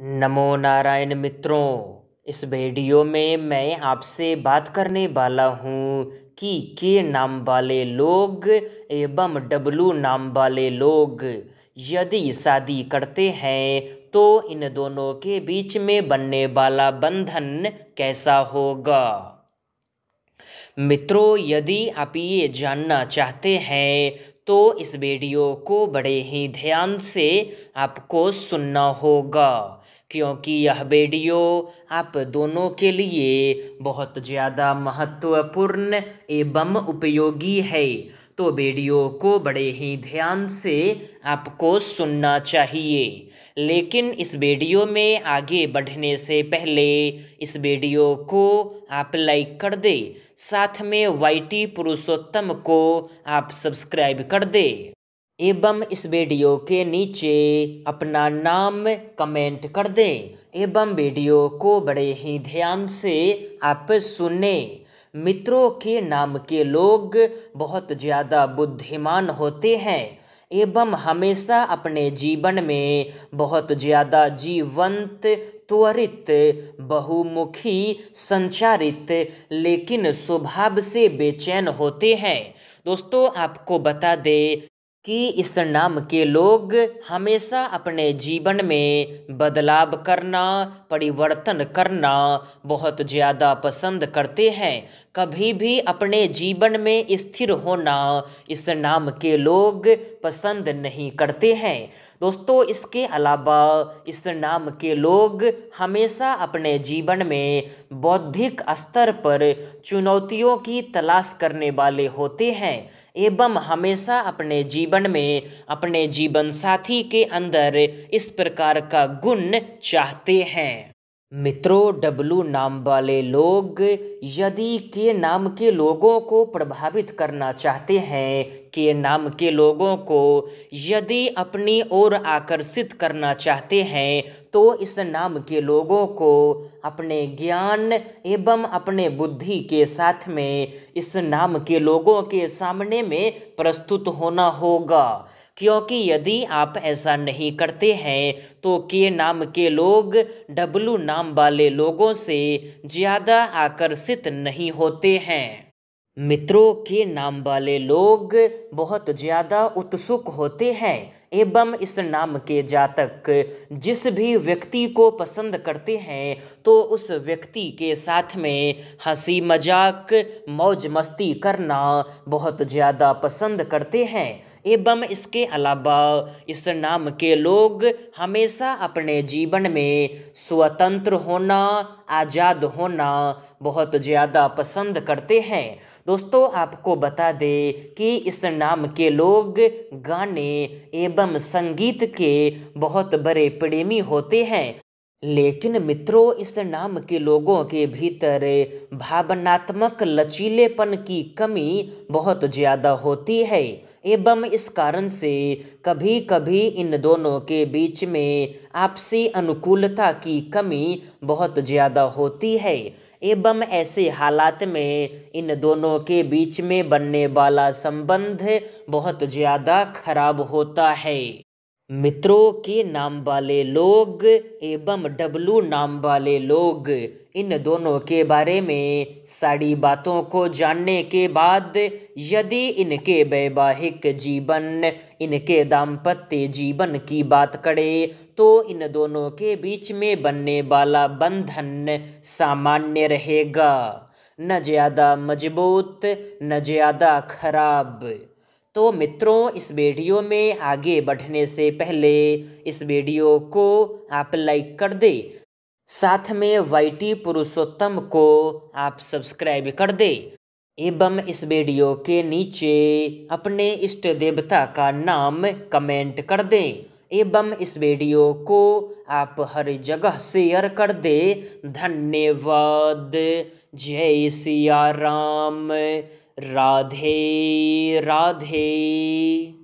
नमो नारायण मित्रों इस वीडियो में मैं आपसे बात करने वाला हूँ कि के नाम वाले लोग एवं डब्लू नाम वाले लोग यदि शादी करते हैं तो इन दोनों के बीच में बनने वाला बंधन कैसा होगा मित्रों यदि आप ये जानना चाहते हैं तो इस वीडियो को बड़े ही ध्यान से आपको सुनना होगा क्योंकि यह वीडियो आप दोनों के लिए बहुत ज़्यादा महत्वपूर्ण एवं उपयोगी है तो वीडियो को बड़े ही ध्यान से आपको सुनना चाहिए लेकिन इस वीडियो में आगे बढ़ने से पहले इस वीडियो को आप लाइक कर दे साथ में वाई टी पुरुषोत्तम को आप सब्सक्राइब कर दे एवं इस वीडियो के नीचे अपना नाम कमेंट कर दें एवं वीडियो को बड़े ही ध्यान से आप सुने मित्रों के नाम के लोग बहुत ज़्यादा बुद्धिमान होते हैं एवं हमेशा अपने जीवन में बहुत ज़्यादा जीवंत त्वरित बहुमुखी संचारित लेकिन स्वभाव से बेचैन होते हैं दोस्तों आपको बता दें कि इस नाम के लोग हमेशा अपने जीवन में बदलाव करना परिवर्तन करना बहुत ज़्यादा पसंद करते हैं कभी भी अपने जीवन में स्थिर होना इस नाम के लोग पसंद नहीं करते हैं दोस्तों इसके अलावा इस नाम के लोग हमेशा अपने जीवन में बौद्धिक स्तर पर चुनौतियों की तलाश करने वाले होते हैं एवं हमेशा अपने जीवन में अपने जीवन साथी के अंदर इस प्रकार का गुण चाहते हैं मित्रों डब्लू नाम वाले लोग यदि के नाम के लोगों को प्रभावित करना चाहते हैं के नाम के लोगों को यदि अपनी ओर आकर्षित करना चाहते हैं तो इस नाम के लोगों को अपने ज्ञान एवं अपने बुद्धि के साथ में इस नाम के लोगों के सामने में प्रस्तुत होना होगा क्योंकि यदि आप ऐसा नहीं करते हैं तो के नाम के लोग डब्लू नाम वाले लोगों से ज़्यादा आकर्षित नहीं होते हैं मित्रों के नाम वाले लोग बहुत ज़्यादा उत्सुक होते हैं एवं इस नाम के जातक जिस भी व्यक्ति को पसंद करते हैं तो उस व्यक्ति के साथ में हंसी मजाक मौज मस्ती करना बहुत ज़्यादा पसंद करते हैं एवं इसके अलावा इस नाम के लोग हमेशा अपने जीवन में स्वतंत्र होना आज़ाद होना बहुत ज़्यादा पसंद करते हैं दोस्तों आपको बता दें कि इस नाम के लोग गाने एवं संगीत के बहुत बड़े प्रेमी होते हैं लेकिन मित्रों इस नाम के लोगों के भीतर भावनात्मक लचीलेपन की कमी बहुत ज़्यादा होती है एवं इस कारण से कभी कभी इन दोनों के बीच में आपसी अनुकूलता की कमी बहुत ज़्यादा होती है एवं ऐसे हालात में इन दोनों के बीच में बनने वाला संबंध बहुत ज़्यादा खराब होता है मित्रों के नाम वाले लोग एवं डब्लू नाम वाले लोग इन दोनों के बारे में सारी बातों को जानने के बाद यदि इनके वैवाहिक जीवन इनके दाम्पत्य जीवन की बात करें तो इन दोनों के बीच में बनने वाला बंधन सामान्य रहेगा न ज़्यादा मजबूत न ज़्यादा खराब तो मित्रों इस वीडियो में आगे बढ़ने से पहले इस वीडियो को आप लाइक कर दे साथ में वाईटी पुरुषोत्तम को आप सब्सक्राइब कर दे एवं इस वीडियो के नीचे अपने इष्ट देवता का नाम कमेंट कर दें एवं इस वीडियो को आप हर जगह शेयर कर दे धन्यवाद जय सिया राम राधे राधे